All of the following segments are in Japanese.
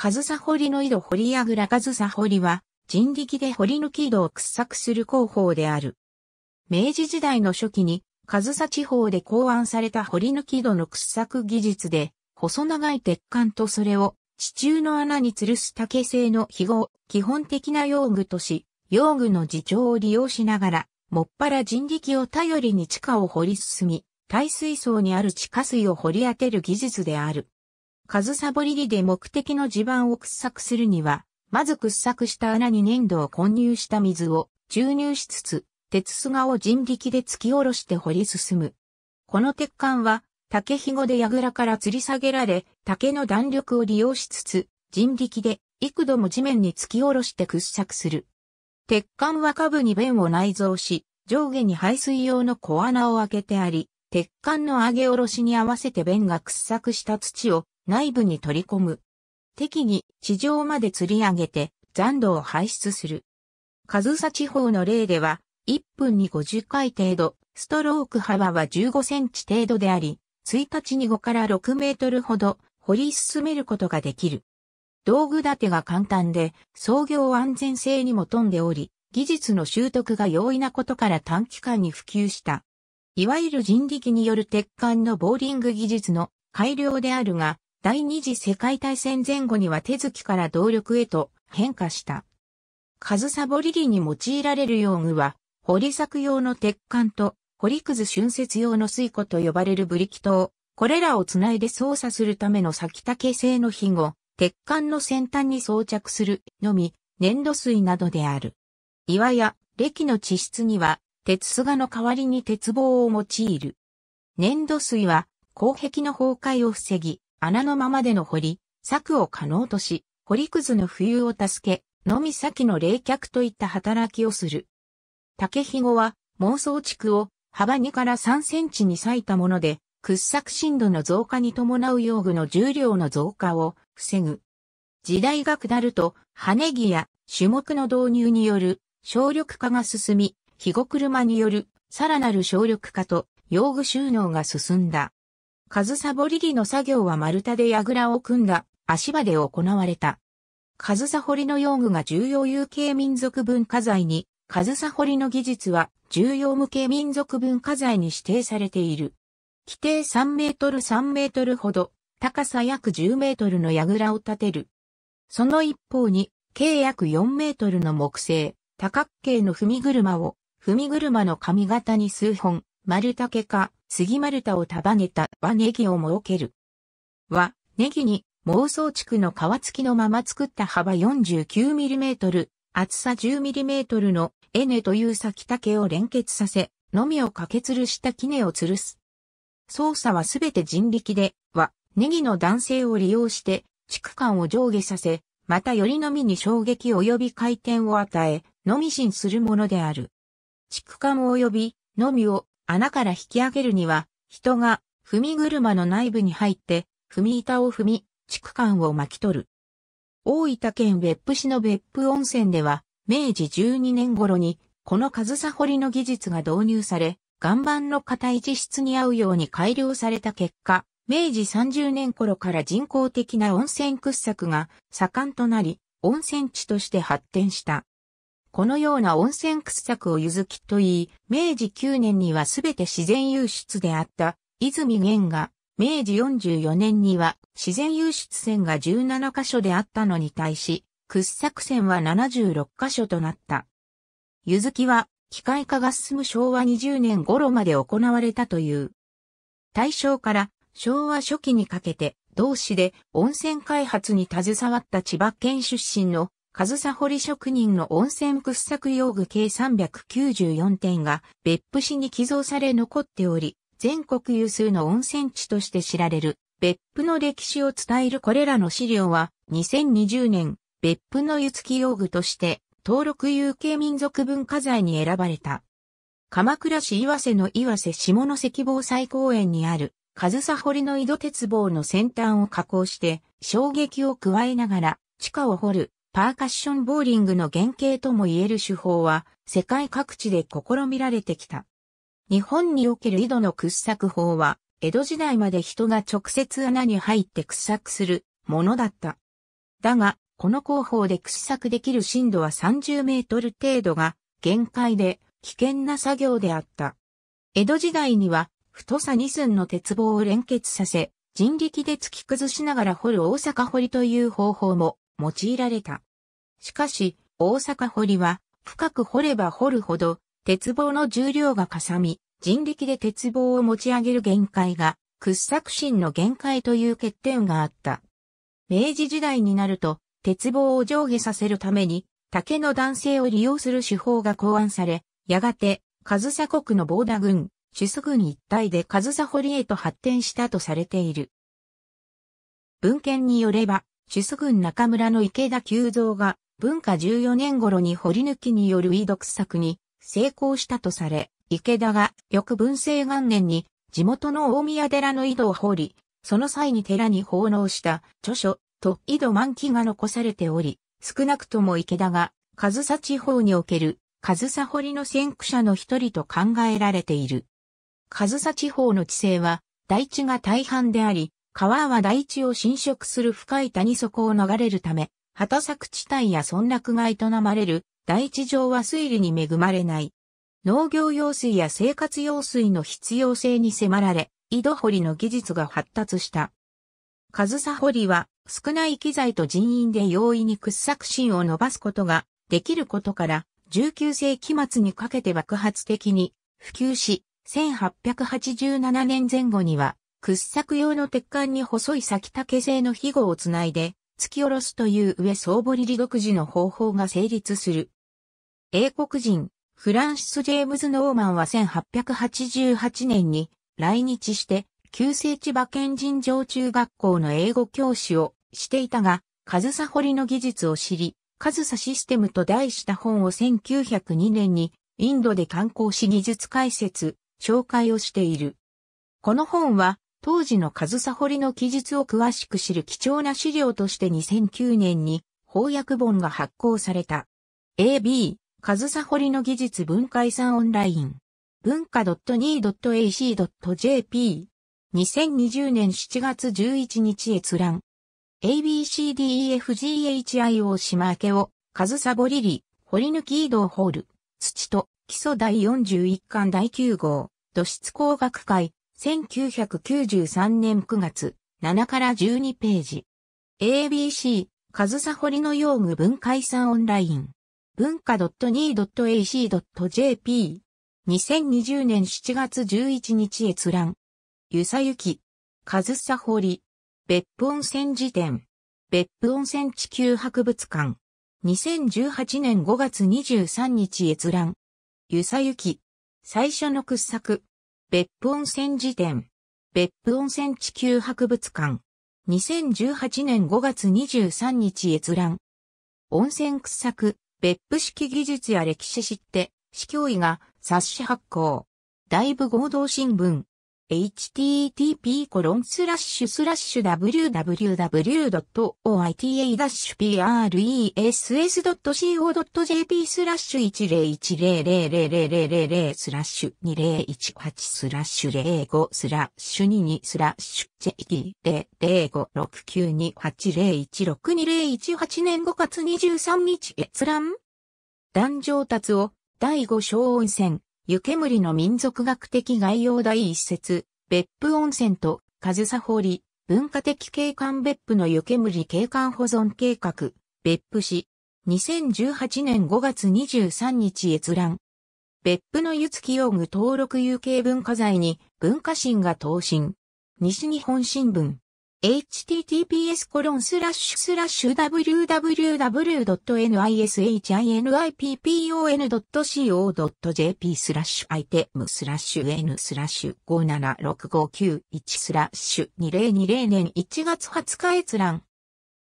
上総堀の井戸堀やぐら上総堀は、人力で堀抜き井戸を掘削する工法である。明治時代の初期に、上総地方で考案された堀抜き井戸の掘削技術で、細長い鉄管とそれを地中の穴に吊るす竹製の肥後、基本的な用具とし、用具の自重を利用しながら、もっぱら人力を頼りに地下を掘り進み、耐水層にある地下水を掘り当てる技術である。数サボリリで目的の地盤を掘削するには、まず掘削した穴に粘土を混入した水を注入しつつ、鉄砂を人力で突き下ろして掘り進む。この鉄管は、竹ひごで櫓から吊り下げられ、竹の弾力を利用しつつ、人力で幾度も地面に突き下ろして掘削する。鉄管は下部に弁を内蔵し、上下に排水用の小穴を開けてあり、鉄管の上げ下ろしに合わせて弁が掘削した土を内部に取り込む。適宜地上まで釣り上げて残土を排出する。ズサ地方の例では、1分に50回程度、ストローク幅は15センチ程度であり、1日に5から6メートルほど掘り進めることができる。道具立てが簡単で、創業安全性にも富んでおり、技術の習得が容易なことから短期間に普及した。いわゆる人力による鉄管のボーリング技術の改良であるが、第二次世界大戦前後には手付きから動力へと変化した。ズサボリリに用いられる用具は、掘り削用の鉄管と、掘りくず浚渫用の水庫と呼ばれるブリキと、これらをつないで操作するための先竹製の庇護、鉄管の先端に装着するのみ、粘土水などである。岩や歴の地質には、鉄菅の代わりに鉄棒を用いる。粘土水は、鉱壁の崩壊を防ぎ、穴のままでの掘り、柵を可能とし、掘りくずの浮遊を助け、のみ先の冷却といった働きをする。竹ひごは、妄想地区を幅2から3センチに割いたもので、掘削深度の増加に伴う用具の重量の増加を防ぐ。時代が下ると、羽木や種目の導入による省力化が進み、肥後車によるさらなる省力化と用具収納が進んだ。上ボリりの作業は丸太で櫓を組んだ足場で行われた。上総掘の用具が重要有形民族文化財に、上総掘の技術は重要無形民族文化財に指定されている。規定3メートル3メートルほど、高さ約10メートルの櫓を建てる。その一方に、計約4メートルの木製、多角形の踏み車を、踏み車の髪型に数本、丸竹か、杉丸太を束ねた和ネギを設ける。和ネギに妄想地区の皮付きのまま作った幅 49mm、厚さ 10mm のエネという先竹を連結させ、のみをかけ吊るした木根を吊るす。操作はすべて人力で、は、ネギの男性を利用して、地区間を上下させ、またよりのみに衝撃及び回転を与え、のみ進するものである。畜間及び、のみを穴から引き上げるには、人が踏み車の内部に入って、踏み板を踏み、地区間を巻き取る。大分県別府市の別府温泉では、明治12年頃に、この上さ掘りの技術が導入され、岩盤の硬い地質に合うように改良された結果、明治30年頃から人工的な温泉掘削が盛んとなり、温泉地として発展した。このような温泉掘削をゆずきと言い、明治9年にはすべて自然湧出であった泉源が、明治44年には自然湧出線が17カ所であったのに対し、掘削線は76カ所となった。ゆずきは、機械化が進む昭和20年頃まで行われたという。大正から昭和初期にかけて、同市で温泉開発に携わった千葉県出身の上総堀職人の温泉掘削用具計394点が別府市に寄贈され残っており、全国有数の温泉地として知られる別府の歴史を伝えるこれらの資料は2020年別府の湯付き用具として登録有形民族文化財に選ばれた。鎌倉市岩瀬の岩瀬下関防災公園にある上総堀の井戸鉄棒の先端を加工して衝撃を加えながら地下を掘るパーカッションボーリングの原型とも言える手法は世界各地で試みられてきた。日本における井戸の掘削法は江戸時代まで人が直接穴に入って掘削するものだった。だが、この工法で掘削できる深度は30メートル程度が限界で危険な作業であった。江戸時代には太さ2寸の鉄棒を連結させ、人力で突き崩しながら掘る大阪掘りという方法も用いられた。しかし、大阪堀は、深く掘れば掘るほど、鉄棒の重量がかさみ、人力で鉄棒を持ち上げる限界が、掘削心の限界という欠点があった。明治時代になると、鉄棒を上下させるために、竹の男性を利用する手法が考案され、やがて、上総国の防田軍、主祖軍一体で上総堀へと発展したとされている。文献によれば、主祖軍中村の池田久蔵が文化14年頃に掘り抜きによる遺読作に成功したとされ、池田が翌文政元年に地元の大宮寺の井戸を掘り、その際に寺に奉納した著書と井戸満記が残されており、少なくとも池田が上総地方における上掘堀の先駆者の一人と考えられている。上総地方の地勢は大地が大半であり、川は大地を侵食する深い谷底を流れるため、畑作地帯や村落が営まれる大地上は水利に恵まれない。農業用水や生活用水の必要性に迫られ、井戸掘りの技術が発達した。上さ掘りは少ない機材と人員で容易に掘削芯を伸ばすことができることから、19世紀末にかけて爆発的に普及し、1887年前後には掘削用の鉄管に細い先竹製の肥後をつないで、突き下ろすという上総堀利独自の方法が成立する。英国人、フランシス・ジェームズ・ノーマンは1888年に来日して、旧聖地馬県人上中学校の英語教師をしていたが、上サ堀の技術を知り、上サシステムと題した本を1902年にインドで観光し技術解説、紹介をしている。この本は当時の上総掘りの記述を詳しく知る貴重な資料として2009年に翻訳本が発行された。AB、上総掘りの技術文化遺産オンライン。文化 .2.ac.jp。2020年7月11日閲覧。ABCDEFGHIO 島明けを、上総掘りり、掘り抜き移動ホール、土と、基礎第41巻第9号、土質工学会、1993年9月、7から12ページ。ABC、カズサホリの用具化解散オンライン。文化 .2.ac.jp。2020年7月11日閲覧。ゆさゆき。カズサホリ。別府温泉辞典。別府温泉地球博物館。2018年5月23日閲覧。ゆさゆき。最初の掘削。別府温泉辞典。別府温泉地球博物館。2018年5月23日閲覧。温泉掘削、別府式技術や歴史知って、市教委が冊子発行。大部合同新聞。http コロンスラッシュスラッシュ www.oita-press.co.jp スラッシュ101000000スラッシュ2018スラッシュ05スラッシュ22スラッシュ JT0056928016201 年5月23日閲覧壇上達を第5章温泉湯煙の民族学的概要第一節、別府温泉と、上総堀、文化的景観別府の湯煙景観保存計画、別府市、2018年5月23日閲覧。別府の湯月用具登録有形文化財に文化審が答申。西日本新聞。https www.nishinipon.co.jp スラッシュアイテムスラッシュ n スラッシュ576591スラッシュ2020年1月20日閲覧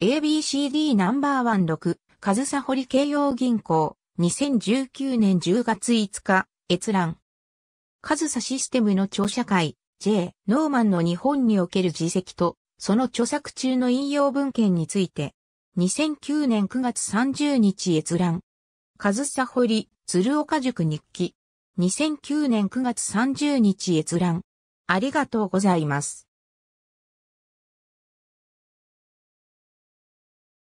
ABCD ナンバーカズ上ホ堀慶応銀行2019年10月5日閲覧上サシステムの庁舎会 J ノーマンの日本における自責とその著作中の引用文献について、2009年9月30日閲覧。上総堀、鶴岡塾日記。2009年9月30日閲覧。ありがとうございます。